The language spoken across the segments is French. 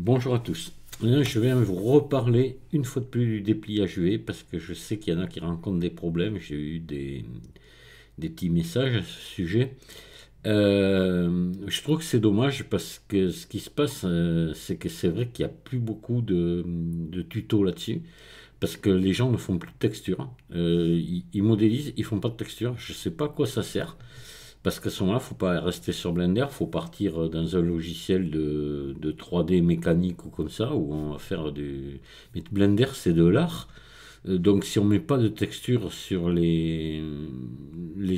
Bonjour à tous. Je vais vous reparler une fois de plus du dépliage UV parce que je sais qu'il y en a qui rencontrent des problèmes. J'ai eu des, petits messages à ce sujet. Euh, je trouve que c'est dommage parce que ce qui se passe, euh, c'est que c'est vrai qu'il n'y a plus beaucoup de, tutos là-dessus parce que les gens ne font plus de texture. Hein. Euh, ils, modélisent, ils font pas de texture. Je ne sais pas à quoi ça sert. Parce qu'à ce moment-là, faut pas rester sur Blender, faut partir euh, dans un logiciel de, 3D mécanique ou comme ça, où on va faire du. Mais Blender, c'est de l'art. Euh, donc si on met pas de texture sur les,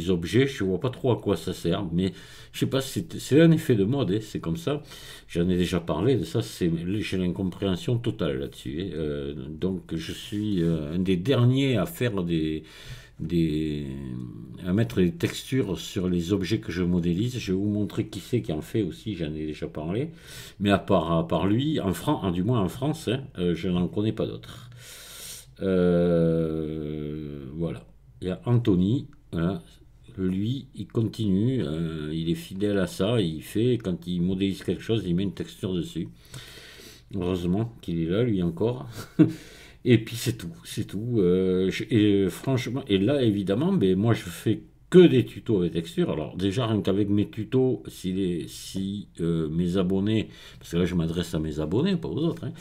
objets, je vois pas trop à quoi ça sert. Mais je sais pas, c'est un effet de mode, hein, c'est comme ça. J'en ai déjà parlé de ça, j'ai l'incompréhension totale là-dessus. Hein. Euh, donc je suis un des derniers à faire des, à mettre des textures sur les objets que je modélise. Je vais vous montrer qui c'est qui en fait aussi, j'en ai déjà parlé. Mais à part, par lui, en ah, du moins en France, hein, euh, je n'en connais pas d'autres. Euh, voilà. Il y a Anthony, hein. lui, il continue, euh, il est fidèle à ça, il fait, quand il modélise quelque chose, il met une texture dessus. Heureusement qu'il est là, lui encore. Et puis c'est tout, c'est tout. Euh, et euh, franchement, et là évidemment, mais ben, moi je fais que des tutos avec textures. Alors déjà, rien qu'avec mes tutos, si, les, si euh, mes abonnés, parce que là je m'adresse à mes abonnés, pas aux autres, hein,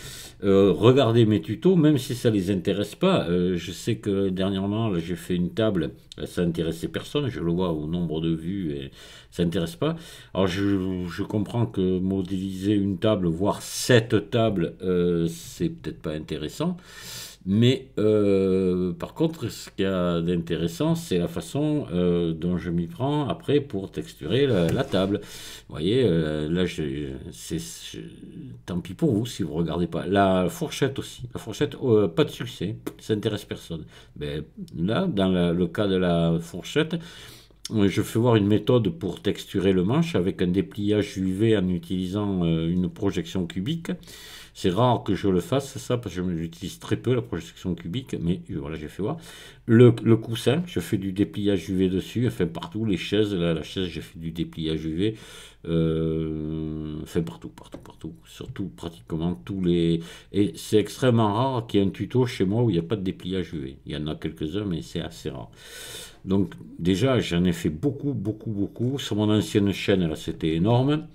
euh, regardez mes tutos, même si ça les intéresse pas. Euh, je sais que dernièrement, j'ai fait une table, ça n'intéressait personne, je le vois au nombre de vues, et ça n'intéresse pas. Alors je, je comprends que modéliser une table, voire cette table, c'est peut-être pas intéressant. Mais euh, par contre, ce qu'il y a d'intéressant, c'est la façon euh, dont je m'y prends après pour texturer la, table. Vous voyez, euh, là, c'est tant pis pour vous si vous ne regardez pas. La fourchette aussi. La fourchette, pas de succès, ça n'intéresse personne. Mais là, dans le cas de la fourchette, je fais voir une méthode pour texturer le manche avec un dépliage UV en utilisant une projection cubique. C'est rare que je le fasse, ça, parce que je l'utilise très peu, la projection cubique, mais euh, voilà, j'ai fait voir. Le, coussin, je fais du dépliage UV dessus, enfin partout, les chaises, là, la chaise, j'ai fait du dépliage UV, euh, enfin partout, partout, partout, surtout pratiquement tous les... Et c'est extrêmement rare qu'il y ait un tuto chez moi où il n'y a pas de dépliage UV. Il y en a quelques-uns, mais c'est assez rare. Donc déjà, j'en ai fait beaucoup, beaucoup, beaucoup. Sur mon ancienne chaîne, là, c'était énorme.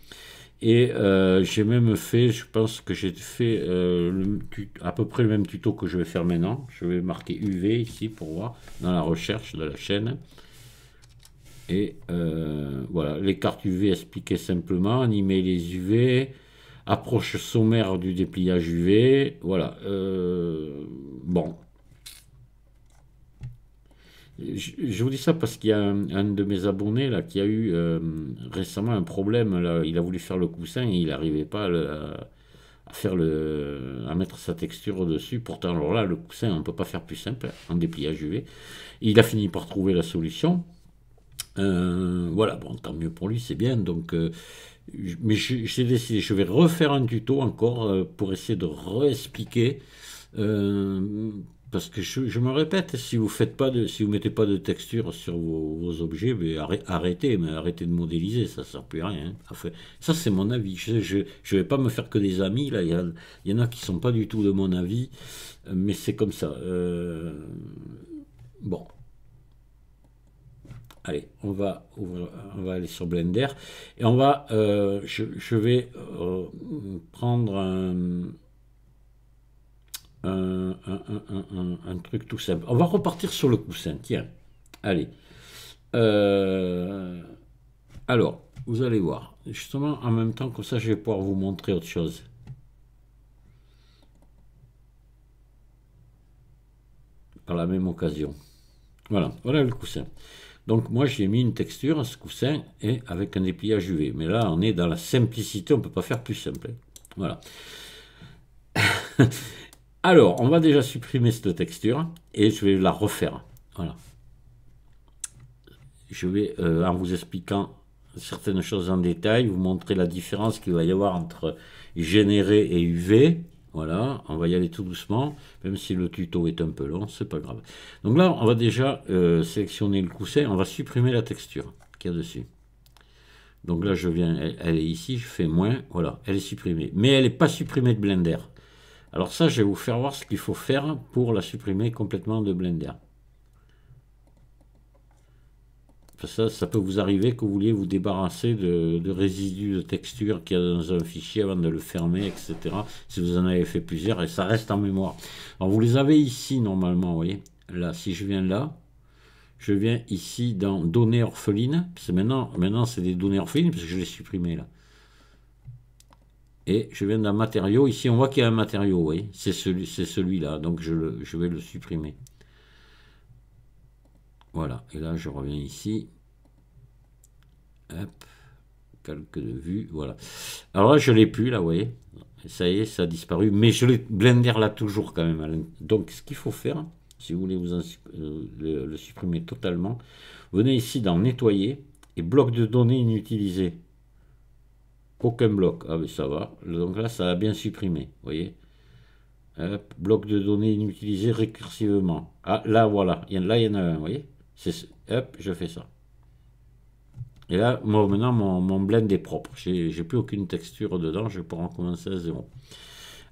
Et euh, j'ai même fait, je pense que j'ai fait euh, à peu près le même tuto que je vais faire maintenant. Je vais marquer UV ici pour voir dans la recherche de la chaîne. Et euh, voilà, les cartes UV expliquées simplement, animer les UV, approche sommaire du dépliage UV, voilà. bon, je, vous dis ça parce qu'il y a un, de mes abonnés là, qui a eu euh, récemment un problème. Là. Il a voulu faire le coussin et il n'arrivait pas à, faire le, à mettre sa texture dessus. Pourtant, alors là, le coussin, on ne peut pas faire plus simple en dépliage UV. Il a fini par trouver la solution. Euh, voilà, bon, tant mieux pour lui, c'est bien. Donc, euh, mais j'ai décidé, je vais refaire un tuto encore pour essayer de réexpliquer. Euh, parce que je, me répète, si vous faites pas de, si vous mettez pas de texture sur vos, objets, mais arrêtez, arrêtez de modéliser, ça sert plus à rien. Hein. ça c'est mon avis. Je, ne vais pas me faire que des amis Il y, en a qui sont pas du tout de mon avis, mais c'est comme ça. Euh, bon. Allez, on va, on va aller sur Blender et on va, euh, je, vais euh, prendre un un, truc tout simple. On va repartir sur le coussin, tiens. Allez. Euh, alors, vous allez voir. Justement, en même temps, que ça, je vais pouvoir vous montrer autre chose. Par la même occasion. Voilà, voilà le coussin. Donc moi j'ai mis une texture à ce coussin et avec un dépliage UV. Mais là on est dans la simplicité, on ne peut pas faire plus simple. Hein. Voilà. Alors, on va déjà supprimer cette texture et je vais la refaire. Voilà. Je vais, euh, en vous expliquant certaines choses en détail, vous montrer la différence qu'il va y avoir entre généré et UV. Voilà, on va y aller tout doucement, même si le tuto est un peu long, c'est pas grave. Donc là, on va déjà euh, sélectionner le coussin, on va supprimer la texture qu'il y a dessus. Donc là, je viens, elle, est ici, je fais moins, voilà, elle est supprimée. Mais elle n'est pas supprimée de Blender. Alors ça, je vais vous faire voir ce qu'il faut faire pour la supprimer complètement de Blender. Ça, ça peut vous arriver que vous vouliez vous débarrasser de, résidus de texture qu'il y a dans un fichier avant de le fermer, etc. Si vous en avez fait plusieurs, et ça reste en mémoire. Alors vous les avez ici normalement, vous voyez. Là, si je viens là, je viens ici dans données orphelines. C'est maintenant, maintenant c'est des données orphelines parce que je les supprimées là. Et je viens d'un matériau. Ici, on voit qu'il y a un matériau, oui. C'est celui, celui-là. Donc, je, vais le supprimer. Voilà. Et là, je reviens ici. Hop. Calque de vue. Voilà. Alors là, je ne l'ai plus, là, vous voyez. Ça y est, ça a disparu. Mais je l'ai, Blender là toujours quand même. Donc, ce qu'il faut faire, si vous voulez vous euh, le, supprimer totalement, venez ici dans Nettoyer et Bloc de données inutilisées. Aucun bloc. Ah, mais ben, ça va. Donc là, ça a bien supprimé. Vous voyez Hop, Bloc de données inutilisées récursivement. Ah, là, voilà. Là, il y en a un. Vous voyez Hop, je fais ça. Et là, maintenant, mon, blend est propre. J'ai plus aucune texture dedans. Je pourrais en commencer à zéro.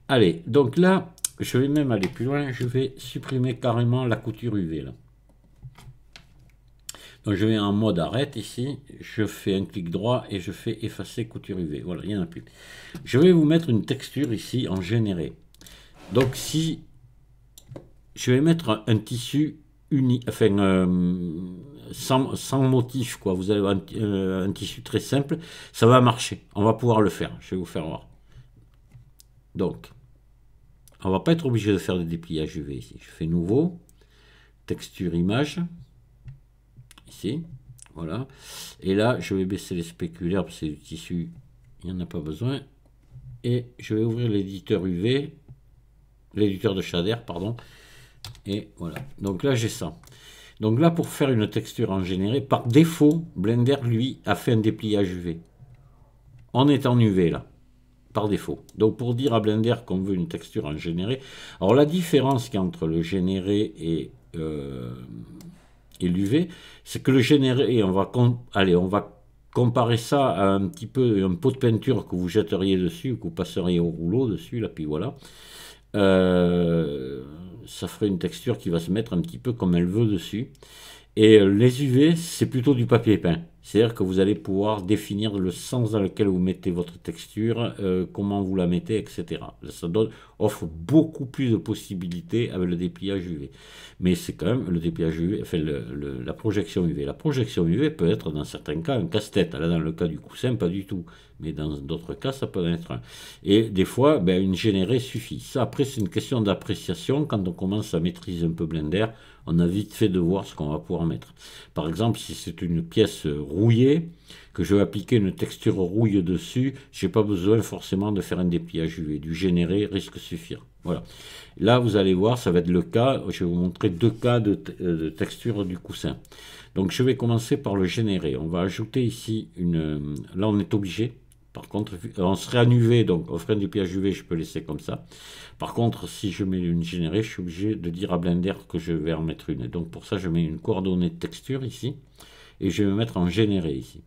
Allez, donc là, je vais même aller plus loin. Je vais supprimer carrément la couture UV. Là je vais en mode arrête ici, je fais un clic droit et je fais effacer couture UV. Voilà, il n'y en a plus. Je vais vous mettre une texture ici en généré. Donc si je vais mettre un, tissu uni, enfin, euh, sans, motif, quoi. vous avez euh, un, tissu très simple, ça va marcher. On va pouvoir le faire, je vais vous faire voir. Donc, on va pas être obligé de faire des dépliages UV ici. Je fais nouveau, texture image, voilà. Et là, je vais baisser les spéculaires parce que du tissu, il n'y en a pas besoin. Et je vais ouvrir l'éditeur UV, l'éditeur de shader, pardon. Et voilà. Donc là, j'ai ça. Donc là, pour faire une texture en généré, par défaut, Blender, lui, a fait un dépliage UV. On est en UV, là par défaut. Donc pour dire à Blender qu'on veut une texture en généré, alors la différence qu'il entre le généré et euh, l'UV, c'est que le générer, on va, on va comparer ça à un petit peu un pot de peinture que vous jeteriez dessus, que vous passeriez au rouleau dessus, là, puis voilà. Euh, ça ferait une texture qui va se mettre un petit peu comme elle veut dessus. Et euh, les UV, c'est plutôt du papier peint. C'est-à-dire que vous allez pouvoir définir le sens dans lequel vous mettez votre texture, euh, comment vous la mettez, etc. Ça donne, offre beaucoup plus de possibilités avec le dépliage UV. Mais c'est quand même le dépliage UV, enfin la projection UV. La projection UV peut être dans certains cas un casse-tête. Là, dans le cas du coussin, pas du tout. Mais dans d'autres cas, ça peut en être un. Et des fois, ben, une générée suffit. Ça, après, c'est une question d'appréciation. Quand on commence à maîtriser un peu Blender, on a vite fait de voir ce qu'on va pouvoir mettre. Par exemple, si c'est une pièce euh, rouillé, que je vais appliquer une texture rouille dessus, j'ai pas besoin forcément de faire un dépliage UV. Du généré risque suffire. Voilà. Là, vous allez voir, ça va être le cas. Je vais vous montrer deux cas de, euh, texture du coussin. Donc, je vais commencer par le générer. On va ajouter ici une... Euh, là, on est obligé. Par contre, on serait à UV, donc on ferait un dépliage UV, je peux laisser comme ça. Par contre, si je mets une générée, je suis obligé de dire à Blender que je vais en mettre une. Donc, pour ça, je mets une coordonnée de texture ici et je vais me mettre en générer ici.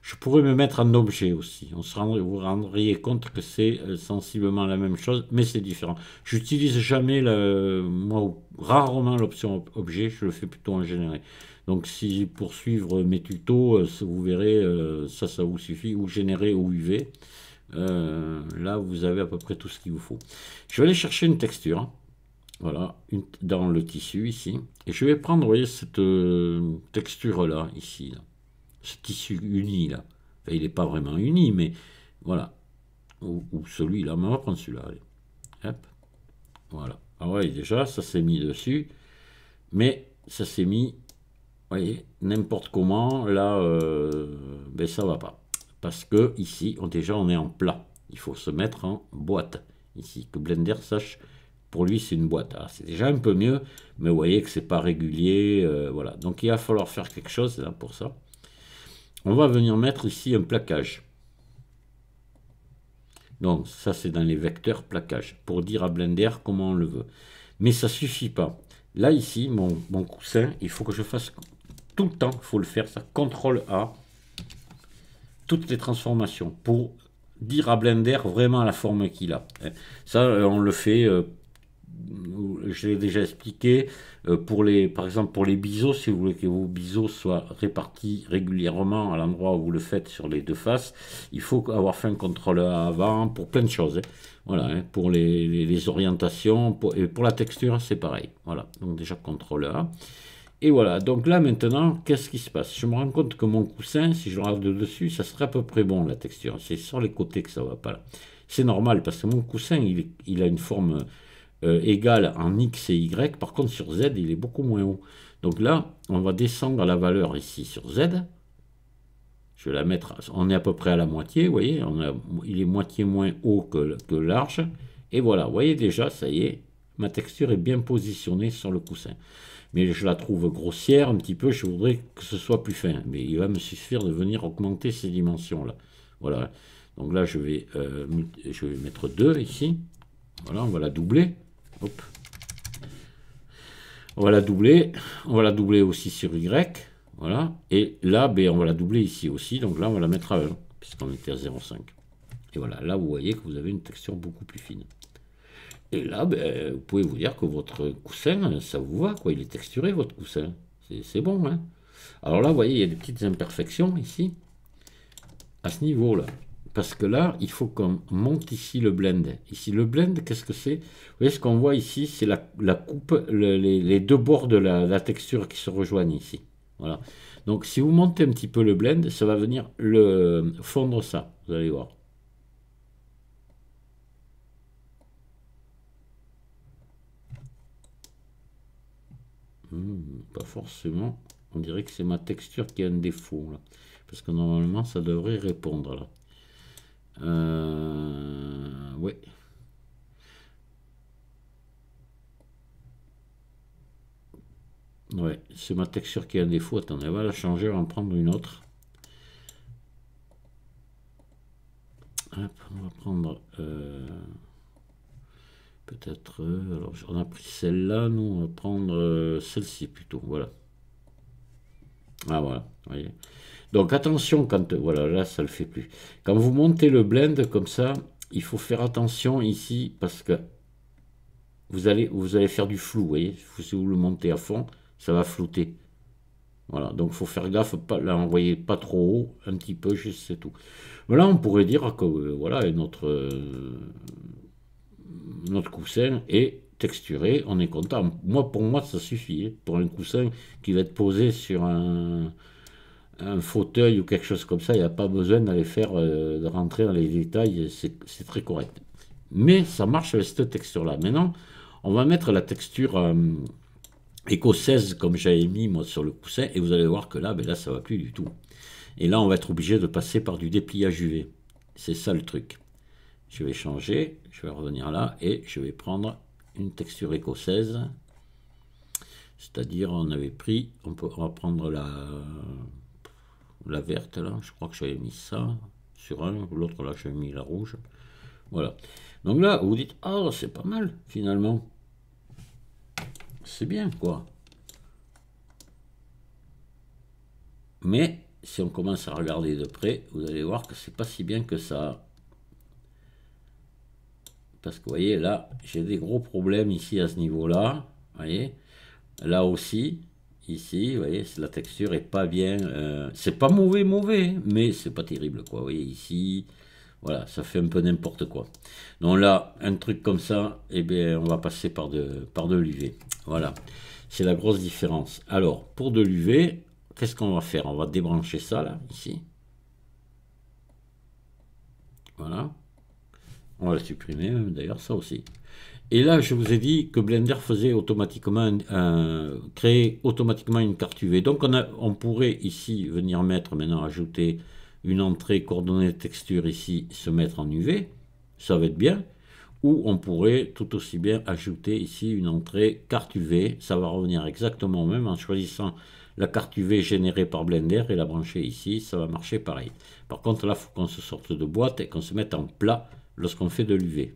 Je pourrais me mettre en objet aussi. On se rend, vous rendriez compte que c'est euh, sensiblement la même chose, mais c'est différent. J'utilise jamais, le, moi, rarement l'option objet, je le fais plutôt en générer Donc si pour suivre mes tutos, euh, vous verrez, euh, ça, ça vous suffit, ou générer ou UV. là, vous avez à peu près tout ce qu'il vous faut. Je vais aller chercher une texture. Hein. Voilà, dans le tissu ici. Et je vais prendre, voyez, cette euh, texture-là, ici. Là. Ce tissu uni, là. il n'est pas vraiment uni, mais voilà. Ou, celui-là, on va prendre celui-là. Hop, voilà. Ah ouais, déjà, ça s'est mis dessus. Mais ça s'est mis, vous voyez, n'importe comment. Là, euh, ben, ça va pas. Parce que ici, on, déjà, on est en plat. Il faut se mettre en boîte. Ici, que Blender sache pour lui, c'est une boîte. c'est déjà un peu mieux, mais vous voyez que c'est pas régulier. Euh, voilà. Donc il va falloir faire quelque chose hein, pour ça. On va venir mettre ici un plaquage. Donc ça, c'est dans les vecteurs plaquage, pour dire à Blender comment on le veut. Mais ça suffit pas. Là, ici, mon, mon coussin, il faut que je fasse tout le temps, il faut le faire, ça, CTRL A, toutes les transformations, pour dire à Blender vraiment la forme qu'il a. Ça, euh, on le fait euh, euh, je l'ai déjà expliqué, euh, pour les, par exemple pour les biseaux, si vous voulez que vos biseaux soient répartis régulièrement à l'endroit où vous le faites sur les deux faces, il faut avoir fait un contrôleur avant pour plein de choses. Hein. Voilà, hein, pour les, les, orientations, pour, et pour la texture, c'est pareil. Voilà, donc déjà contrôleur Et voilà, donc là maintenant, qu'est-ce qui se passe Je me rends compte que mon coussin, si je le regarde de dessus, ça serait à peu près bon la texture. C'est sur les côtés que ça va pas C'est normal parce que mon coussin, il, il a une forme euh, égal en x et y. Par contre, sur z, il est beaucoup moins haut. Donc là, on va descendre à la valeur ici sur z. Je vais la mettre, on est à peu près à la moitié, vous voyez, on a, il est moitié moins haut que, que large. Et voilà, vous voyez déjà, ça y est, ma texture est bien positionnée sur le coussin. Mais je la trouve grossière un petit peu, je voudrais que ce soit plus fin. Mais il va me suffire de venir augmenter ces dimensions-là. Voilà, donc là je vais, euh, je vais mettre 2 ici. Voilà, on va la doubler. On va la doubler. On va la doubler aussi sur Y. Voilà. Et là, ben, on va la doubler ici aussi. Donc là, on va la mettre à 1, e, puisqu'on était à 0,5. Et voilà, là, vous voyez que vous avez une texture beaucoup plus fine. Et là, ben, vous pouvez vous dire que votre coussin, ça vous va, quoi. Il est texturé, votre coussin. C'est bon, hein. Alors là, vous voyez, il y a des petites imperfections ici, à ce niveau-là. Parce que là, il faut qu'on monte ici le blend. Ici, le blend, qu'est-ce que c'est Vous voyez ce qu'on voit ici, c'est la, coupe, les, deux bords de la, texture qui se rejoignent ici. Voilà. Donc, si vous montez un petit peu le blend, ça va venir le, fondre ça. Vous allez voir. Hmm, pas forcément. On dirait que c'est ma texture qui a un défaut. Parce que normalement, ça devrait répondre là. Euh, ouais. Ouais, c'est ma texture qui a un défaut. Attendez, on va la changer, on va en prendre une autre. on va prendre euh, peut-être. Euh, alors, on a pris celle-là, nous, on va prendre euh, celle-ci plutôt. Voilà. Ah, voilà, vous voyez. Donc attention quand... Voilà, là, ça le fait plus. Quand vous montez le blend comme ça, il faut faire attention ici parce que vous allez, vous allez faire du flou, vous voyez. Si vous le montez à fond, ça va flouter. Voilà, donc il faut faire gaffe, pas l'envoyer pas trop haut, un petit peu, je sais tout. Là on pourrait dire que euh, voilà, notre, euh, notre coussin est texturé, on est content. Moi, pour moi, ça suffit. Hein. pour un coussin qui va être posé sur un, un fauteuil ou quelque chose comme ça, il n'y a pas besoin d'aller faire euh, de rentrer dans les détails, c'est très correct. Mais ça marche avec cette texture-là. Maintenant, on va mettre la texture euh, écossaise comme j'avais mis moi sur le coussin, et vous allez voir que là, ben là ça va plus du tout. Et là, on va être obligé de passer par du dépliage UV. C'est ça le truc. Je vais changer, je vais revenir là, et je vais prendre une texture écossaise. C'est-à-dire, on avait pris, on, peut, on va prendre la la verte là, je crois que j'avais mis ça sur un, l'autre là j'avais mis la rouge. Voilà. Donc là, vous dites, ah c'est pas mal finalement. C'est bien quoi. Mais si on commence à regarder de près, vous allez voir que c'est pas si bien que ça. Parce que vous voyez là, j'ai des gros problèmes ici à ce niveau-là. voyez Là aussi, Ici, vous voyez, la texture est pas bien. Euh, c'est pas mauvais, mauvais, mais c'est pas terrible, quoi. Vous voyez, ici, voilà, ça fait un peu n'importe quoi. Donc là, un truc comme ça, eh bien, on va passer par de, par de l'UV. Voilà, c'est la grosse différence. Alors, pour de l'UV, qu'est-ce qu'on va faire On va débrancher ça, là, ici. Voilà. On va le supprimer, d'ailleurs, ça aussi. Et là, je vous ai dit que Blender faisait automatiquement, créer automatiquement une carte UV. Donc, on, on, pourrait ici venir mettre, maintenant ajouter une entrée coordonnée texture ici, se mettre en UV. Ça va être bien. Ou on pourrait tout aussi bien ajouter ici une entrée carte UV. Ça va revenir exactement au même en choisissant la carte UV générée par Blender et la brancher ici. Ça va marcher pareil. Par contre, là, il faut qu'on se sorte de boîte et qu'on se mette en plat lorsqu'on fait de l'UV.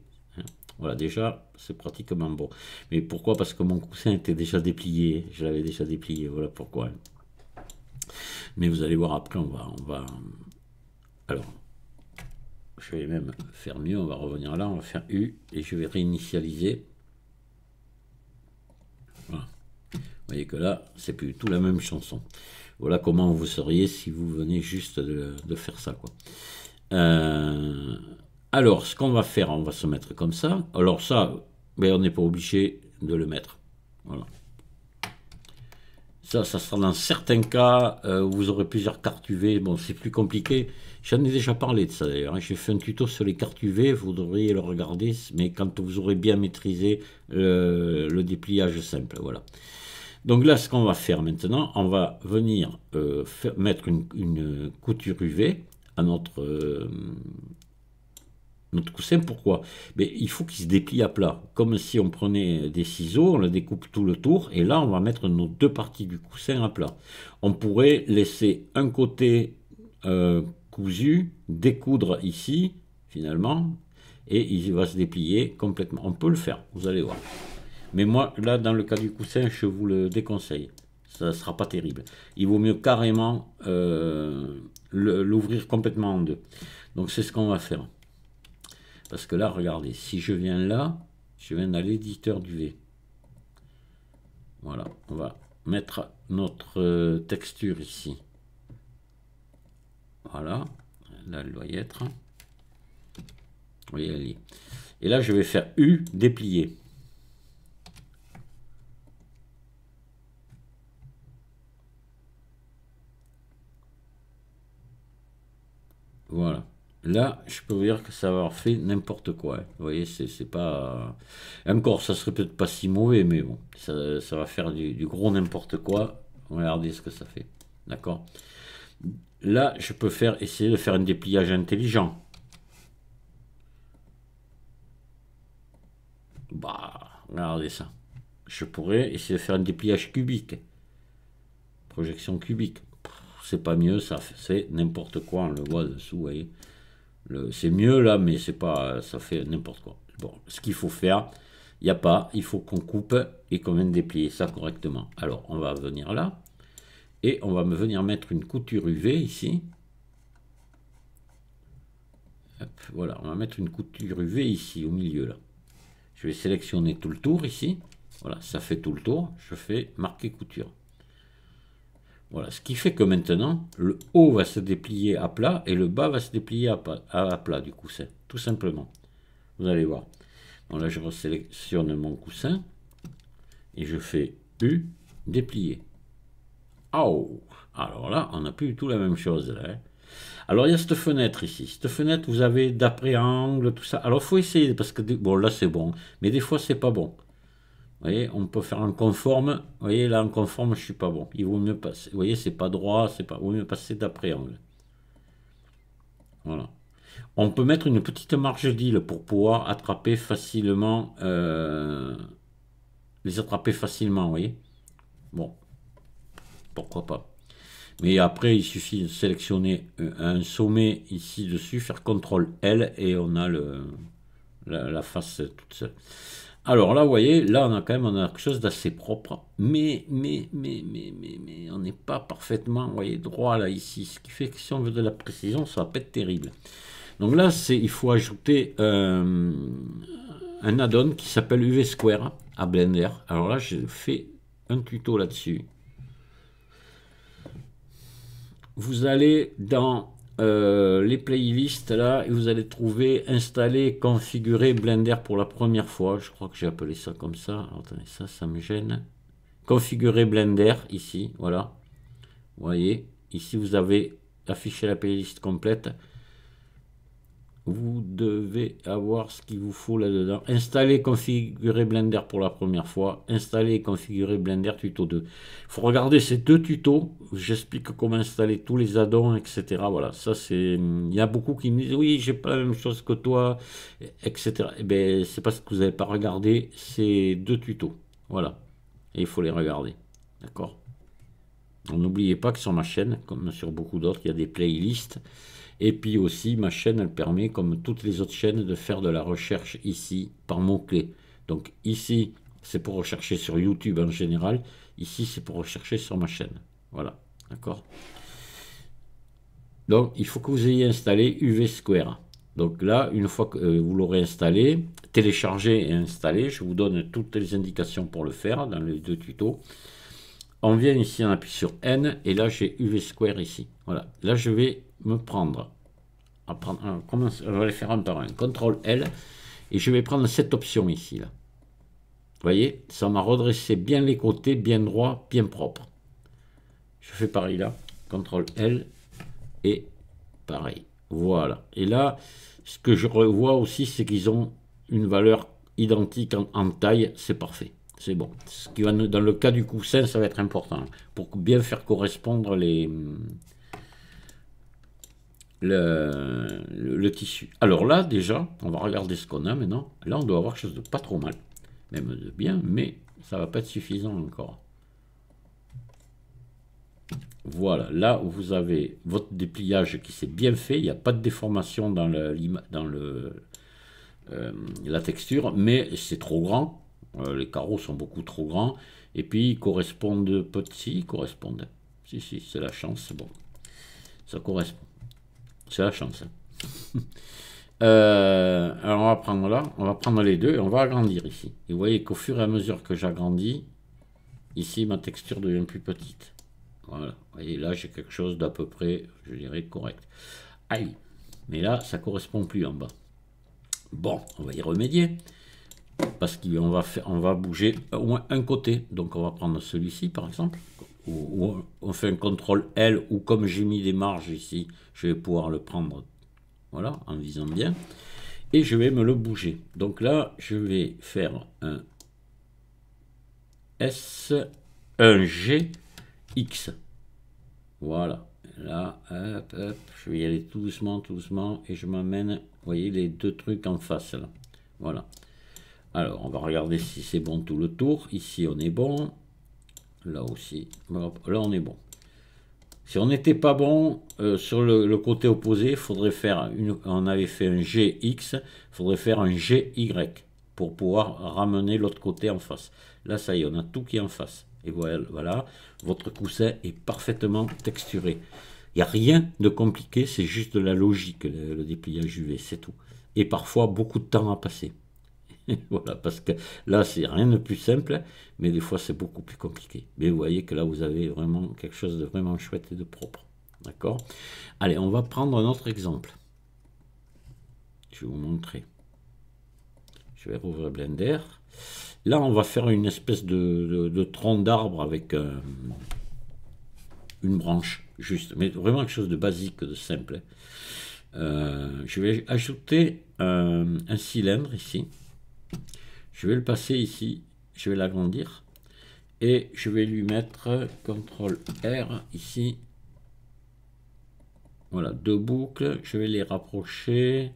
Voilà, déjà, c'est pratiquement bon. Mais pourquoi Parce que mon coussin était déjà déplié. Je l'avais déjà déplié, voilà pourquoi. Mais vous allez voir après, on va... On va... Alors, je vais même faire mieux, on va revenir là, on va faire U, et je vais réinitialiser. Voilà. Vous voyez que là, c'est plus du tout la même chanson. Voilà comment vous seriez si vous venez juste de, faire ça. Quoi. Euh, alors, ce qu'on va faire, on va se mettre comme ça. Alors ça, ben, on n'est pas obligé de le mettre. Voilà. Ça, ça sera dans certains cas où euh, vous aurez plusieurs cartes UV. Bon, c'est plus compliqué. J'en ai déjà parlé de ça d'ailleurs. Hein. J'ai fait un tuto sur les cartes UV. Vous devriez le regarder, mais quand vous aurez bien maîtrisé le, dépliage simple. Voilà. Donc là, ce qu'on va faire maintenant, on va venir euh, mettre une, couture UV à notre, euh, notre coussin, pourquoi Mais Il faut qu'il se déplie à plat, comme si on prenait des ciseaux, on le découpe tout le tour, et là on va mettre nos deux parties du coussin à plat. On pourrait laisser un côté euh, cousu, découdre ici, finalement, et il va se déplier complètement. On peut le faire, vous allez voir. Mais moi, là, dans le cas du coussin, je vous le déconseille. Ça ne sera pas terrible. Il vaut mieux carrément euh, l'ouvrir complètement en deux. Donc c'est ce qu'on va faire. Parce que là, regardez, si je viens là, je viens à l'éditeur du V. Voilà, on va mettre notre euh, texture ici. Voilà, là elle doit y être. Oui, elle est. Et là, je vais faire U déplier. Voilà. Là, je peux vous dire que ça va faire n'importe quoi. Hein. Vous voyez, c'est pas. Euh, encore, ça serait peut-être pas si mauvais, mais bon, ça, va faire du, gros n'importe quoi. Regardez ce que ça fait. D'accord Là, je peux faire, essayer de faire un dépliage intelligent. Bah, regardez ça. Je pourrais essayer de faire un dépliage cubique. Projection cubique. C'est pas mieux, ça c'est n'importe quoi, on le voit dessous, vous voyez. C'est mieux là, mais c'est pas, ça fait n'importe quoi. Bon, ce qu'il faut faire, il n'y a pas, il faut qu'on coupe et qu'on vienne déplier ça correctement. Alors, on va venir là, et on va venir mettre une couture UV ici. voilà, on va mettre une couture UV ici, au milieu là. Je vais sélectionner tout le tour ici. Voilà, ça fait tout le tour. Je fais marquer couture. Voilà, ce qui fait que maintenant, le haut va se déplier à plat et le bas va se déplier à, plat, du coussin, tout simplement. Vous allez voir. Bon, là, je sélectionne mon coussin et je fais U, déplier. Oh Alors là, on n'a plus du tout la même chose. Là, hein. Alors il y a cette fenêtre ici. Cette fenêtre, vous avez d'après angle, tout ça. Alors il faut essayer, parce que bon, là c'est bon, mais des fois c'est pas bon. Vous on peut faire en conforme. Vous voyez, là, en conforme, je suis pas bon. Il vaut mieux passer. voyez, c'est pas droit, c'est pas. Il vaut mieux passer d'après angle. Voilà. On peut mettre une petite marge d'île pour pouvoir attraper facilement. Euh, les attraper facilement, vous voyez. Bon. Pourquoi pas. Mais après, il suffit de sélectionner euh, un sommet ici dessus, faire CTRL L et on a le, la, la face toute seule. Alors là, vous voyez, là, on a quand même on quelque chose d'assez propre. Mais, mais, mais, mais, mais, mais, on n'est pas parfaitement, voyez, droit là, ici. Ce qui fait que si on veut de la précision, ça va pas être terrible. Donc là, il faut ajouter euh, un add-on qui s'appelle UV Square à Blender. Alors là, je fais un tuto là-dessus. Vous allez dans euh, les playlists là, et vous allez trouver installer, configurer Blender pour la première fois. Je crois que j'ai appelé ça comme ça. attendez, ça, ça me gêne. Configurer Blender ici, voilà. Vous voyez, ici vous avez affiché la playlist complète vous devez avoir ce qu'il vous faut là-dedans. Installer, configurer Blender pour la première fois. Installer et configurer Blender tuto 2. Il faut regarder ces deux tutos. J'explique comment installer tous les add-ons, etc. Voilà, ça c'est... Il y a beaucoup qui me disent, oui, j'ai pas la même chose que toi, etc. Eh bien, c'est parce que vous n'avez pas regardé ces deux tutos. Voilà. Et il faut les regarder. D'accord N'oubliez pas que sur ma chaîne, comme sur beaucoup d'autres, il y a des playlists. Et puis aussi, ma chaîne, elle permet, comme toutes les autres chaînes, de faire de la recherche ici par mots-clés. Donc ici, c'est pour rechercher sur YouTube en général. Ici, c'est pour rechercher sur ma chaîne. Voilà, d'accord Donc, il faut que vous ayez installé UV Square. Donc là, une fois que euh, vous l'aurez installé, téléchargé et installé, je vous donne toutes les indications pour le faire dans les deux tutos on vient ici, on appuie sur N, et là j'ai UV square ici. Voilà, là je vais me prendre, on, va les faire un par un, CTRL L, et je vais prendre cette option ici. Là. Vous voyez, ça m'a redressé bien les côtés, bien droit, bien propre. Je fais pareil là, CTRL L, et pareil. Voilà, et là, ce que je revois aussi, c'est qu'ils ont une valeur identique en taille, c'est parfait. C'est bon. Ce qui va dans le cas du coussin, ça va être important pour bien faire correspondre les, le, tissu. Alors là, déjà, on va regarder ce qu'on a maintenant. Là, on doit avoir quelque chose de pas trop mal, même de bien, mais ça va pas être suffisant encore. Voilà, là vous avez votre dépliage qui s'est bien fait, il n'y a pas de déformation dans, le, dans le, euh, la texture, mais c'est trop grand, euh, les carreaux sont beaucoup trop grands. Et puis, ils correspondent petits, ils correspondent. Si, si, c'est la chance. Bon, ça correspond. C'est la chance. Hein. Euh, alors, on va prendre là, on va prendre les deux et on va agrandir ici. Et vous voyez qu'au fur et à mesure que j'agrandis, ici, ma texture devient plus petite. Voilà. Vous voyez, là, j'ai quelque chose d'à peu près, je dirais, correct. Aïe Mais là, ça correspond plus en bas. Bon, on va y remédier parce qu'on va, va bouger au moins un côté. Donc on va prendre celui-ci par exemple, ou on fait un contrôle L, ou comme j'ai mis des marges ici, je vais pouvoir le prendre, voilà, en visant bien, et je vais me le bouger. Donc là, je vais faire un S, un G, X. Voilà. Là, hop, hop, je vais y aller tout doucement, tout doucement, et je m'amène, vous voyez, les deux trucs en face, là. Voilà. Alors, on va regarder si c'est bon tout le tour. Ici, on est bon. Là aussi. Là, on est bon. Si on n'était pas bon euh, sur le, côté opposé, faudrait faire une, on avait fait un GX, il faudrait faire un GY pour pouvoir ramener l'autre côté en face. Là, ça y est, on a tout qui est en face. Et voilà, voilà votre coussin est parfaitement texturé. Il n'y a rien de compliqué, c'est juste de la logique, le, le dépliage UV, c'est tout. Et parfois, beaucoup de temps à passer. voilà, parce que là, c'est rien de plus simple, mais des fois, c'est beaucoup plus compliqué. Mais vous voyez que là, vous avez vraiment quelque chose de vraiment chouette et de propre. D'accord Allez, on va prendre un autre exemple. Je vais vous montrer. Je vais rouvrir Blender. Là, on va faire une espèce de, tronc d'arbre avec euh, une branche, juste. Mais vraiment quelque chose de basique, de simple. Euh, je vais ajouter euh, un cylindre ici. Je vais le passer ici, je vais l'agrandir et je vais lui mettre CTRL R ici. Voilà, deux boucles, je vais les rapprocher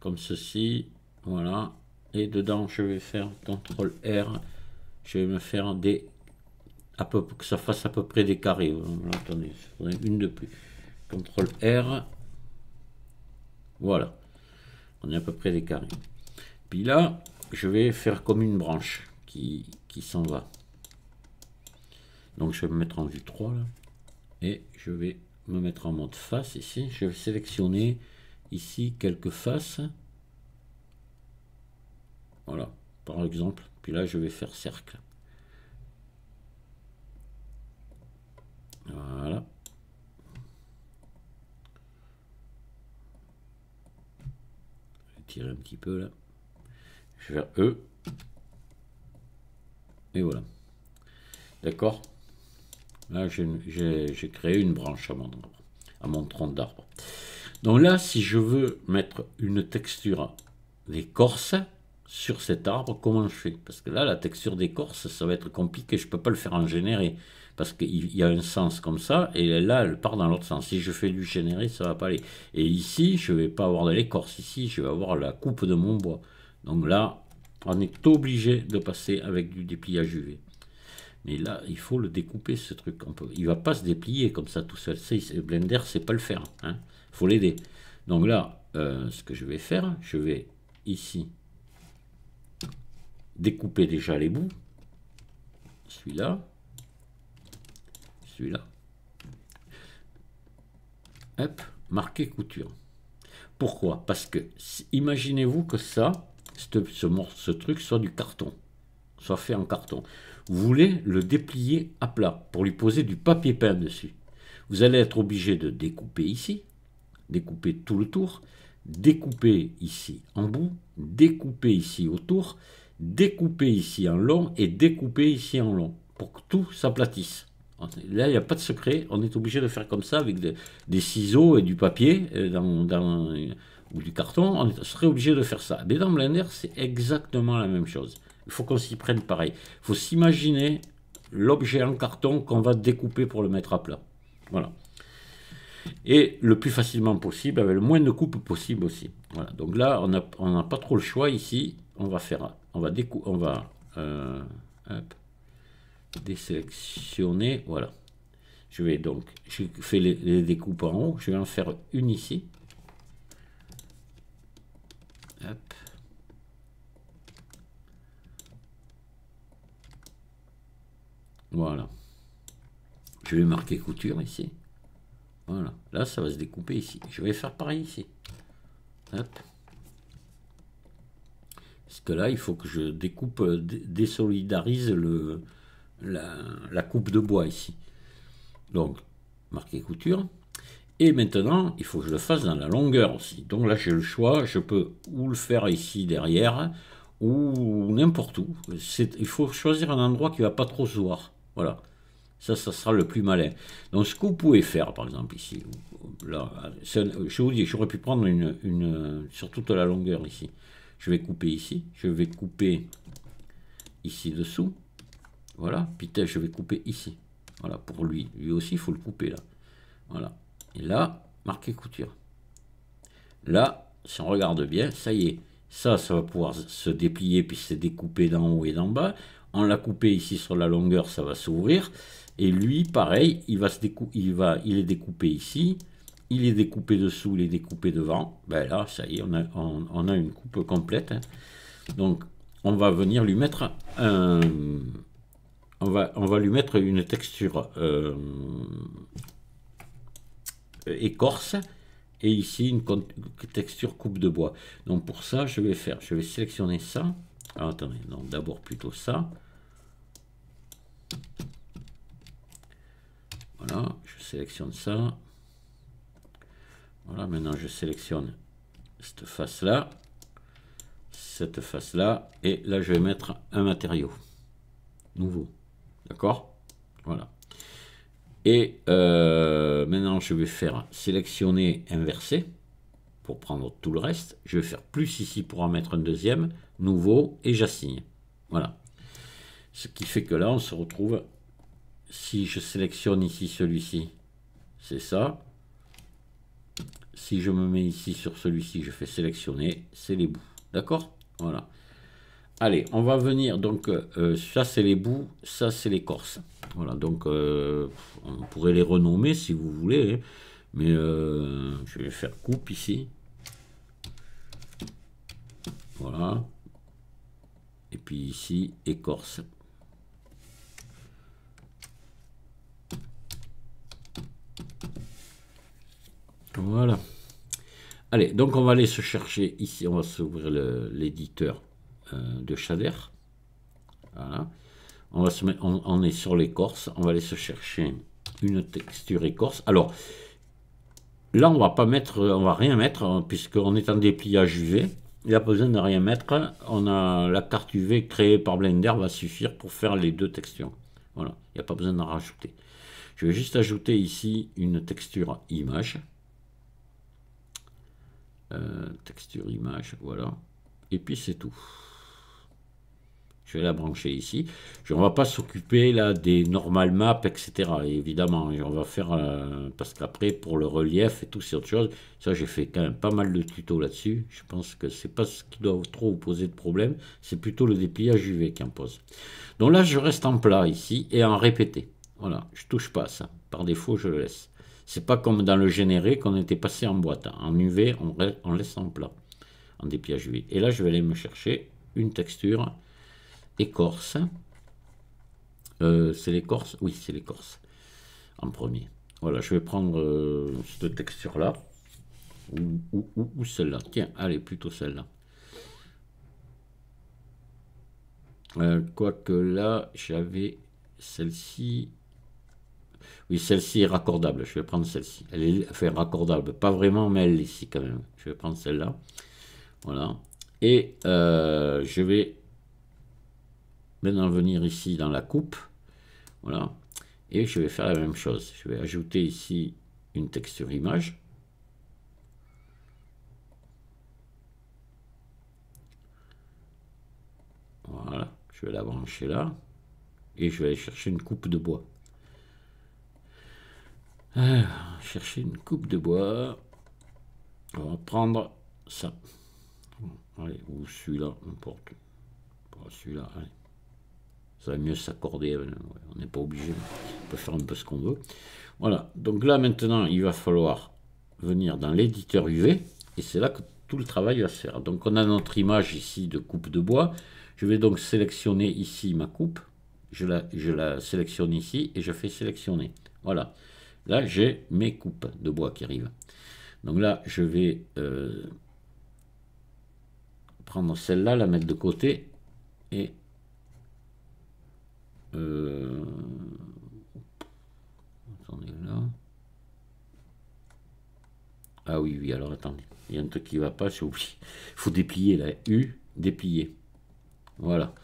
comme ceci, voilà. Et dedans, je vais faire CTRL R, je vais me faire des... À peu, que ça fasse à peu près des carrés. attendez, une de plus. CTRL R, voilà. On est à peu près des carrés. Puis là, je vais faire comme une branche qui, s'en va. Donc je vais me mettre en vue 3 là. Et je vais me mettre en mode face ici. Je vais sélectionner ici quelques faces. Voilà, par exemple. Puis là, je vais faire cercle. Voilà. Je vais tirer un petit peu là. Je vais faire E. Et voilà. D'accord Là, j'ai créé une branche à mon à mon tronc d'arbre. Donc là, si je veux mettre une texture d'écorce sur cet arbre, comment je fais Parce que là, la texture d'écorce, ça va être compliqué. Je ne peux pas le faire en générer. Parce qu'il y a un sens comme ça, et là, elle part dans l'autre sens. Si je fais du générer, ça ne va pas aller. Et ici, je ne vais pas avoir de l'écorce. Ici, je vais avoir la coupe de mon bois. Donc là, on est obligé de passer avec du dépliage UV. Mais là, il faut le découper, ce truc. il ne Il va pas se déplier comme ça tout seul. Le Blender, c'est pas le faire. Il hein. faut l'aider. Donc là, euh, ce que je vais faire, je vais ici découper déjà les bouts. Celui-là. Celui-là. Hop, marquer couture. Pourquoi Parce que, imaginez-vous que ça, ce, truc soit du carton, soit fait en carton. Vous voulez le déplier à plat pour lui poser du papier peint dessus. Vous allez être obligé de découper ici, découper tout le tour, découper ici en bout, découper ici autour, découper ici en long et découper ici en long pour que tout s'aplatisse. Là, il n'y a pas de secret, on est obligé de faire comme ça avec des ciseaux et du papier euh, dans ou du carton, on serait obligé de faire ça. Mais dans Blender, c'est exactement la même chose. Il faut qu'on s'y prenne pareil. Il faut s'imaginer l'objet en carton qu'on va découper pour le mettre à plat. Voilà. Et le plus facilement possible, avec le moins de coupes possible aussi. Voilà. Donc là, on n'a pas trop le choix ici. On va faire, on va découper, on va euh, hop, désélectionner. Voilà. Je vais donc, je fais les découpes en haut. Je vais en faire une ici. Voilà. Je vais marquer couture ici. Voilà. Là, ça va se découper ici. Je vais faire pareil ici. Hop. Parce que là, il faut que je découpe, euh, désolidarise le, la, la coupe de bois ici. Donc, marquer couture. Et maintenant, il faut que je le fasse dans la longueur aussi. Donc là, j'ai le choix, je peux ou le faire ici derrière, ou n'importe où. Il faut choisir un endroit qui ne va pas trop se voir. Voilà. Ça, ça sera le plus malin. Donc ce que vous pouvez faire, par exemple, ici, là, je vous dis, j'aurais pu prendre une, une, sur toute la longueur ici. Je vais couper ici, je vais couper ici dessous. Voilà, puis je vais couper ici. Voilà, pour lui. Lui aussi, il faut le couper là. Voilà. Et là, marqué couture. Là, si on regarde bien, ça y est, ça, ça va pouvoir se déplier puis se découper d'en haut et d'en bas. On l'a coupé ici sur la longueur, ça va s'ouvrir. Et lui, pareil, il va se il va, il est découpé ici, il est découpé dessous, il est découpé devant. Ben là, ça y est, on a, on, a une coupe complète. Hein. Donc, on va venir lui mettre un, on va, on va lui mettre une texture. Euh, euh, écorce et ici une texture coupe de bois. Donc pour ça, je vais faire, je vais sélectionner ça. Ah, attendez, non, d'abord plutôt ça. Voilà, je sélectionne ça. Voilà, maintenant je sélectionne cette face-là, cette face-là, et là je vais mettre un matériau nouveau. D'accord Voilà. Et euh, maintenant, je vais faire sélectionner, inverser, pour prendre tout le reste. Je vais faire plus ici pour en mettre un deuxième, nouveau, et j'assigne. Voilà. Ce qui fait que là, on se retrouve, si je sélectionne ici celui-ci, c'est ça. Si je me mets ici sur celui-ci, je fais sélectionner, c'est les bouts. D'accord Voilà. Allez, on va venir, donc euh, ça c'est les bouts, ça c'est l'écorce. Voilà, donc euh, on pourrait les renommer si vous voulez, hein. mais euh, je vais faire coupe ici. Voilà. Et puis ici, écorce. Voilà. Allez, donc on va aller se chercher ici, on va s'ouvrir l'éditeur euh, de Shader. Voilà. On, va se mettre, on, est sur l'écorce, on va aller se chercher une texture écorce. Alors, là, on va pas mettre, on va rien mettre, hein, puisqu'on est en dépliage UV. Il n'y a pas besoin de rien mettre. On a la carte UV créée par Blender va suffire pour faire les deux textures. Voilà, il n'y a pas besoin d'en rajouter. Je vais juste ajouter ici une texture image. Euh, texture image, voilà. Et puis c'est tout. Je vais la brancher ici. Je, on va pas s'occuper là des normal maps, etc. évidemment, on va faire euh, parce qu'après pour le relief et tout, ces choses, chose. Ça, j'ai fait quand même pas mal de tutos là-dessus. Je pense que c'est pas ce qui doit trop vous poser de problème. C'est plutôt le dépliage UV qui en pose. Donc là, je reste en plat ici et en répété. Voilà, je touche pas à ça. Par défaut, je le laisse. C'est pas comme dans le généré qu'on était passé en boîte. En UV, on laisse en plat, en dépliage UV. Et là, je vais aller me chercher une texture écorce. Euh, c'est l'écorce Oui, c'est l'écorce en premier. Voilà, je vais prendre euh, cette texture-là. Ou, celle-là. Tiens, allez, plutôt celle-là. Euh, quoique là, j'avais celle-ci. Oui, celle-ci est raccordable. Je vais prendre celle-ci. Elle est raccordable. Pas vraiment, mais elle est ici quand même. Je vais prendre celle-là. Voilà. Et je vais maintenant venir ici dans la coupe, voilà, et je vais faire la même chose. Je vais ajouter ici une texture image. Voilà, je vais la brancher là, et je vais aller chercher une coupe de bois. chercher une coupe de bois, on va prendre ça. ou celui-là, n'importe. Celui-là, allez ça va mieux s'accorder. Euh, on n'est pas obligé, on peut faire un peu ce qu'on veut. Voilà, donc là maintenant, il va falloir venir dans l'éditeur UV, et c'est là que tout le travail va se faire. Donc on a notre image ici de coupe de bois. Je vais donc sélectionner ici ma coupe, je la, je la sélectionne ici, et je fais sélectionner. Voilà, là j'ai mes coupes de bois qui arrivent. Donc là, je vais euh, prendre celle-là, la mettre de côté, et euh, là. Ah oui, oui, alors attendez. Il y a un truc qui va pas, j'ai oublié. Il faut déplier la U, déplier. Voilà.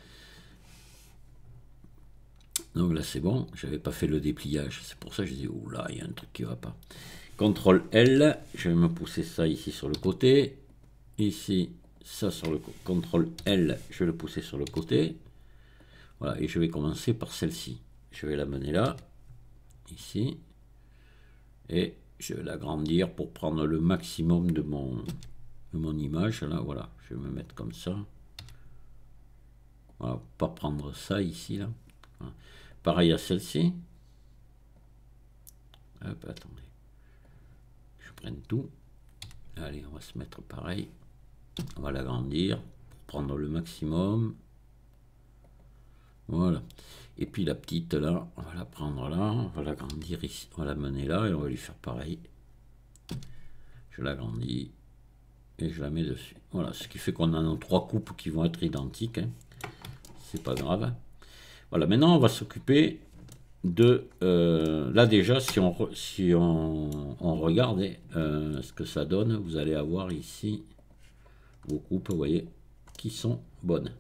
Donc là, c'est bon. je n'avais pas fait le dépliage. C'est pour ça que je dis, oula, il y a un truc qui va pas. CTRL L, je vais me pousser ça ici sur le côté. Ici, ça sur le côté. CTRL L, je vais le pousser sur le côté. Voilà, et je vais commencer par celle-ci. Je vais la mener là, ici, et je vais l'agrandir pour prendre le maximum de mon, mon image. Là, voilà, je vais me mettre comme ça. Voilà, pas prendre ça ici, là. Pareil à celle-ci. attendez. Je prends tout. Allez, on va se mettre pareil. On va l'agrandir pour prendre le maximum. Voilà. Et puis la petite, là, on va la prendre là, on va l'agrandir ici, on va la mener là, et on va lui faire pareil. Je la l'agrandis, et je la mets dessus. Voilà, ce qui fait qu'on a nos trois coupes qui vont être identiques. Hein. C'est pas grave. Voilà, maintenant on va s'occuper de... Euh, là déjà, si on, si on, regarde hein, euh, ce que ça donne, vous allez avoir ici vos coupes, vous voyez, qui sont bonnes.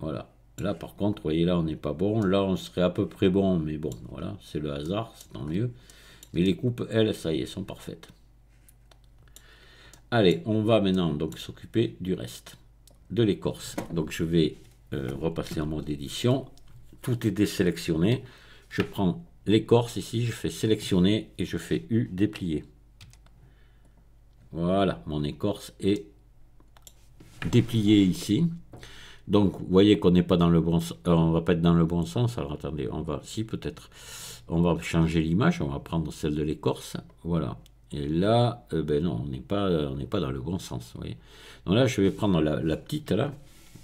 Voilà. Là, par contre, vous voyez, là, on n'est pas bon. Là, on serait à peu près bon, mais bon, voilà, c'est le hasard, c'est tant mieux. Mais les coupes, elles, ça y est, sont parfaites. Allez, on va maintenant donc s'occuper du reste, de l'écorce. Donc, je vais euh, repasser en mode édition. Tout est désélectionné. Je prends l'écorce ici, je fais sélectionner et je fais U déplier. Voilà, mon écorce est dépliée ici. Donc, vous voyez qu'on n'est pas dans le bon sens. Euh, on va pas être dans le bon sens. Alors, attendez, on va, si peut-être, on va changer l'image. On va prendre celle de l'écorce. Voilà. Et là, euh, ben non, on n'est pas, pas dans le bon sens. Vous voyez. Donc là, je vais prendre la, petite là,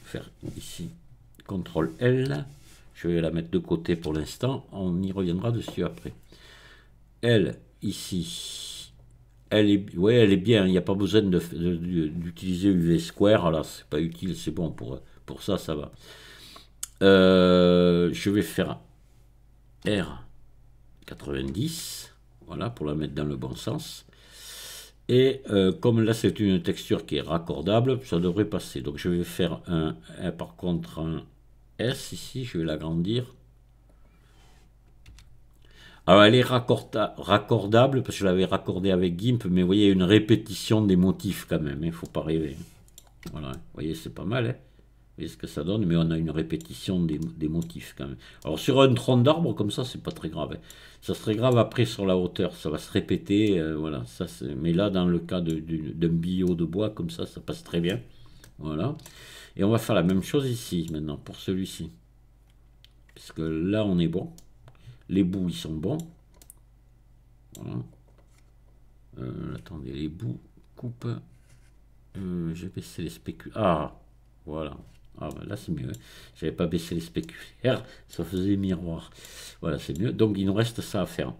faire ici, CTRL L. Je vais la mettre de côté pour l'instant. On y reviendra dessus après. L, ici, elle est, ouais, elle est bien. Il n'y a pas besoin d'utiliser de, de, UV square. ce c'est pas utile. C'est bon pour pour ça, ça va. Euh, je vais faire R90. Voilà, pour la mettre dans le bon sens. Et euh, comme là, c'est une texture qui est raccordable, ça devrait passer. Donc, je vais faire un, par contre, un S ici. Je vais l'agrandir. Alors elle est raccordable parce que je l'avais raccordée avec GIMP, mais vous voyez une répétition des motifs quand même, il hein, ne faut pas rêver. Hein. Voilà, vous voyez c'est pas mal. Hein ce que ça donne, mais on a une répétition des, motifs quand même. Alors sur un tronc d'arbre, comme ça, c'est pas très grave. Hein. Ça serait grave après sur la hauteur, ça va se répéter, euh, voilà. Ça, mais là, dans le cas d'un billot de bois, comme ça, ça passe très bien. Voilà. Et on va faire la même chose ici, maintenant, pour celui-ci. Parce que là, on est bon. Les bouts, ils sont bons. Euh, attendez, les bouts, coupe. Euh, J'ai baissé les spécules. Ah, voilà. Ah bah là c'est mieux. Hein. J'avais pas baissé les spéculaires, ça faisait miroir. Voilà, c'est mieux. Donc il nous reste ça à faire.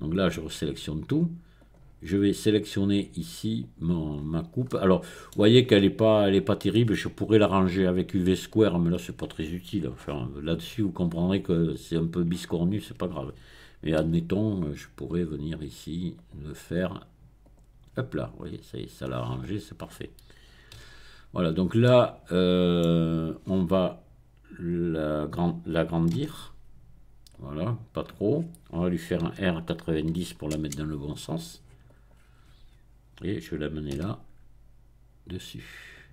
Donc là, je resélectionne tout. Je vais sélectionner ici mon, ma coupe. Alors, vous voyez qu'elle n'est pas, elle est pas terrible. Je pourrais la ranger avec UV Square, mais là, c'est pas très utile. Enfin, là-dessus, vous comprendrez que c'est un peu biscornu, c'est pas grave. Mais admettons, je pourrais venir ici le faire. Hop là, vous voyez, ça, ça l'a arrangé c'est parfait. Voilà, donc là, euh, on va l'agrandir. Voilà, pas trop. On va lui faire un R90 pour la mettre dans le bon sens. Et je vais la mener là, dessus.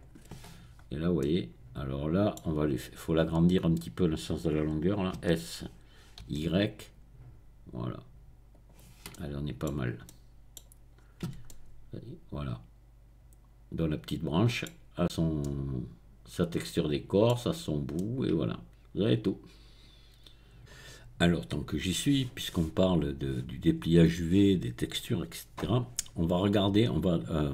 Et là, vous voyez, alors là, on va lui faut l'agrandir un petit peu dans le sens de la longueur, S, Y, voilà. Allez, on est pas mal. Voilà. Dans la petite branche, à son, sa texture d'écorce, à son bout, et voilà. Vous avez tout. Alors, tant que j'y suis, puisqu'on parle de, du dépliage UV, des textures, etc., on va regarder, on va, euh,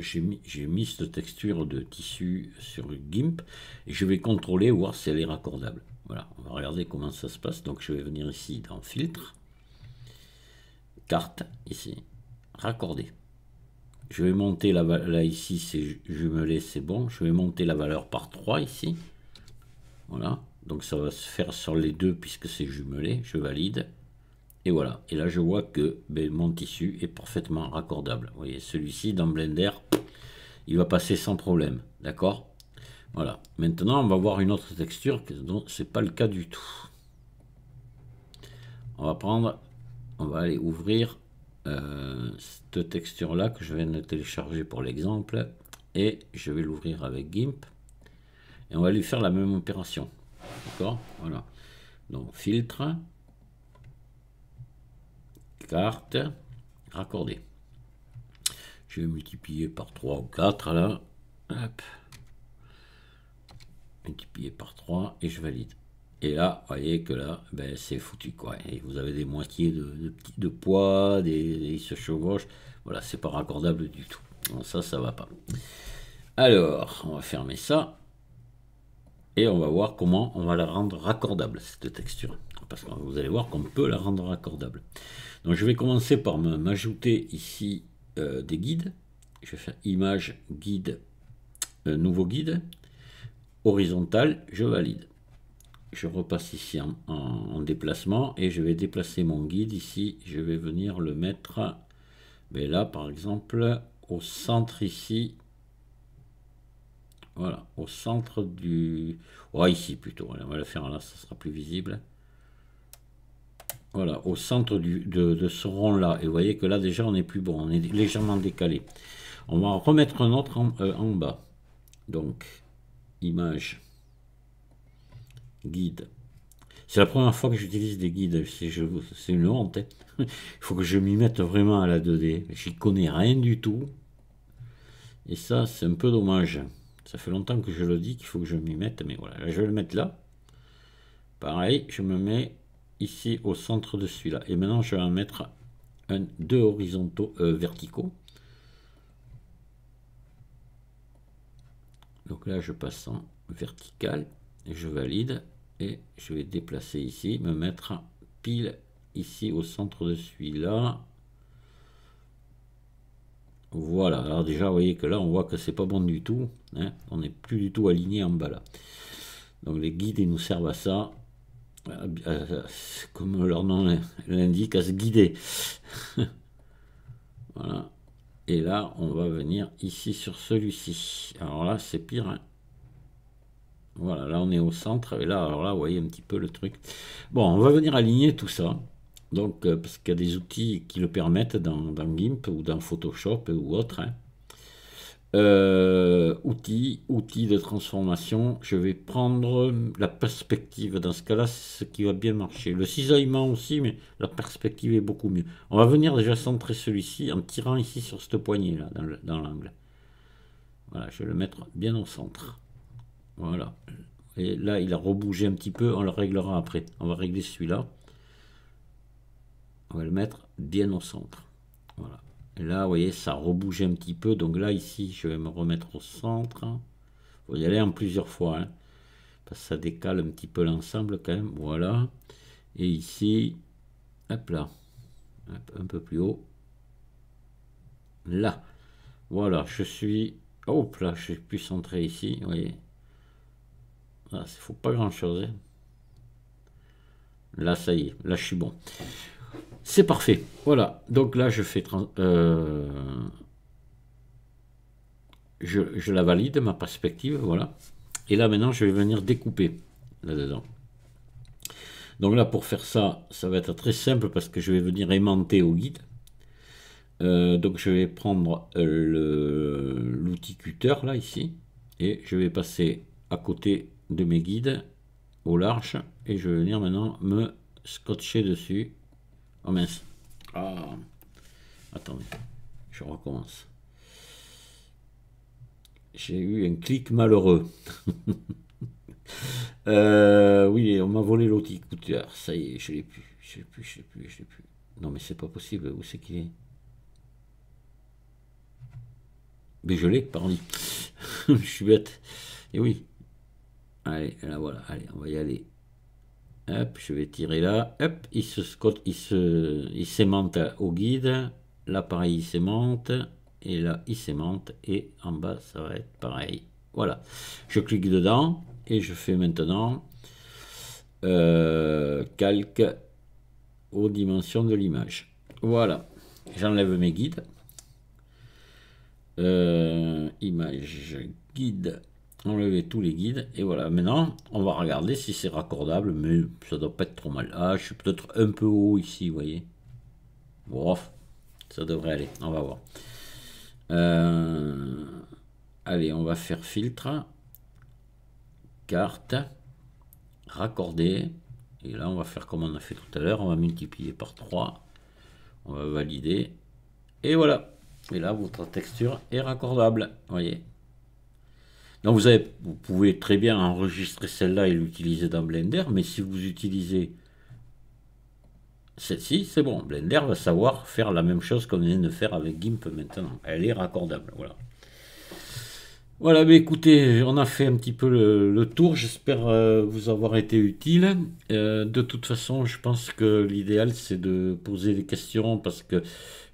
j'ai mis, mis, cette texture de tissu sur GIMP, et je vais contrôler, voir si elle est raccordable. Voilà, on va regarder comment ça se passe. Donc, je vais venir ici dans Filtre, Carte, ici, Raccorder je vais monter la là ici, c'est jumelé, c'est bon. Je vais monter la valeur par 3 ici. Voilà. Donc ça va se faire sur les deux puisque c'est jumelé. Je valide. Et voilà. Et là, je vois que ben, mon tissu est parfaitement raccordable. Vous voyez, celui-ci, dans Blender, il va passer sans problème. D'accord Voilà. Maintenant, on va voir une autre texture dont ce n'est pas le cas du tout. On va prendre... On va aller ouvrir euh, cette texture là que je viens de télécharger pour l'exemple et je vais l'ouvrir avec GIMP et on va lui faire la même opération d'accord voilà donc filtre carte raccordé je vais multiplier par 3 ou 4 là hop multiplier par 3 et je valide et là, vous voyez que là, ben, c'est foutu. Quoi. Et vous avez des moitiés de, poids, des, des se chevauchent. Voilà, c'est pas raccordable du tout. ça, ça va pas. Alors, on va fermer ça. Et on va voir comment on va la rendre raccordable, cette texture. Parce que vous allez voir qu'on peut la rendre raccordable. Donc je vais commencer par m'ajouter ici euh, des guides. Je vais faire image, guide, euh, nouveau guide. Horizontal, je valide je repasse ici en, déplacement et je vais déplacer mon guide ici. Je vais venir le mettre mais ben là, par exemple, au centre ici. Voilà, au centre du... Oh, ici plutôt. on va le faire là, ça sera plus visible. Voilà, au centre du, de, ce rond-là. Et vous voyez que là, déjà, on est plus bon. On est légèrement décalé. On va remettre un autre en euh, bas. Donc, image guide. C'est la première fois que j'utilise des guides, c'est une honte. Hein. Il faut que je m'y mette vraiment à la 2D. J'y connais rien du tout. Et ça, c'est un peu dommage. Ça fait longtemps que je le dis qu'il faut que je m'y mette, mais voilà. je vais le mettre là. Pareil, je me mets ici au centre de celui-là. Et maintenant, je vais en mettre un, deux horizontaux euh, verticaux. Donc là, je passe en vertical et je valide et je vais déplacer ici, me mettre pile ici au centre de celui-là. Voilà, alors déjà vous voyez que là on voit que c'est pas bon du tout, hein. on n'est plus du tout aligné en bas là. Donc les guides ils nous servent à ça, euh, comme leur nom l'indique, à se guider. voilà, et là on va venir ici sur celui-ci. Alors là c'est pire, hein. Voilà, là on est au centre, et là, alors vous voyez un petit peu le truc. Bon, on va venir aligner tout ça, donc, euh, parce qu'il y a des outils qui le permettent dans, GIMP ou dans Photoshop ou autre. Hein. Euh, outils, outils de transformation, je vais prendre la perspective, dans ce cas-là, c'est ce qui va bien marcher. Le cisaillement aussi, mais la perspective est beaucoup mieux. On va venir déjà centrer celui-ci en tirant ici sur cette poignée, là, dans l'angle. Voilà, je vais le mettre bien au centre. Voilà. Et là, il a rebougé un petit peu. On le réglera après. On va régler celui-là. On va le mettre bien au centre. Voilà. Et là, vous voyez, ça rebougé un petit peu. Donc là, ici, je vais me remettre au centre. Il faut y aller en plusieurs fois. Hein. parce que ça décale un petit peu l'ensemble quand même. Voilà. Et ici, hop là. un peu plus haut. Là. Voilà, je suis... Hop là, je suis plus centré ici. Vous voyez, il ne faut pas grand-chose. Hein. Là, ça y est. Là, je suis bon. C'est parfait. Voilà. Donc là, je fais... Euh, je, la valide, ma perspective. Voilà. Et là, maintenant, je vais venir découper là-dedans. Donc là, pour faire ça, ça va être très simple parce que je vais venir aimanter au guide. Euh, donc je vais prendre euh, l'outil cutter là ici et je vais passer à côté de mes guides au large et je vais venir maintenant me scotcher dessus. Oh mince. Ah. Attendez, je recommence. J'ai eu un clic malheureux. Euh, oui, on m'a volé l'outil écouteur. Ça y est, je l'ai plus. Je l'ai plus, je plus, Non, mais c'est pas possible. Où c'est qu'il est, Mais je l'ai, pardon. je suis bête. Et oui, Allez, là voilà, allez, on va y aller. Hop, je vais tirer là. Hop, il se scotte, il se, il s'aimante au guide. Là, pareil, il s'aimante. Et là, il s'aimante. Et en bas, ça va être pareil. Voilà. Je clique dedans et je fais maintenant euh, calque aux dimensions de l'image. Voilà. J'enlève mes guides. Euh, image guide enlever tous les guides et voilà maintenant on va regarder si c'est raccordable mais ça doit pas être trop mal ah je suis peut-être un peu haut ici vous voyez bon ça devrait aller on va voir euh, allez on va faire filtre carte raccorder et là on va faire comme on a fait tout à l'heure on va multiplier par 3 on va valider et voilà et là votre texture est raccordable vous voyez vous, vous pouvez très bien enregistrer celle-là et l'utiliser dans Blender, mais si vous utilisez celle-ci, c'est bon. Blender va savoir faire la même chose qu'on vient de faire avec GIMP maintenant. Elle est raccordable, voilà. Voilà, écoutez, on a fait un petit peu le, tour. J'espère euh, vous avoir été utile. Euh, de toute façon, je pense que l'idéal, c'est de poser des questions parce que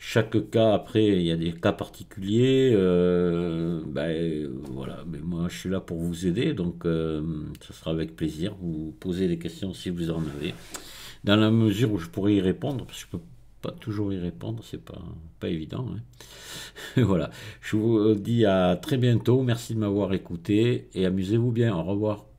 chaque cas, après, il y a des cas particuliers. Euh, ben, voilà, mais moi, je suis là pour vous aider. Donc, ce sera avec plaisir. Vous posez des questions si vous en avez. Dans la mesure où je pourrai y répondre, parce que je peux pas toujours y répondre, c'est pas, pas évident. Hein. voilà, je vous euh, dis à très bientôt, merci de m'avoir écouté et amusez-vous bien, au revoir.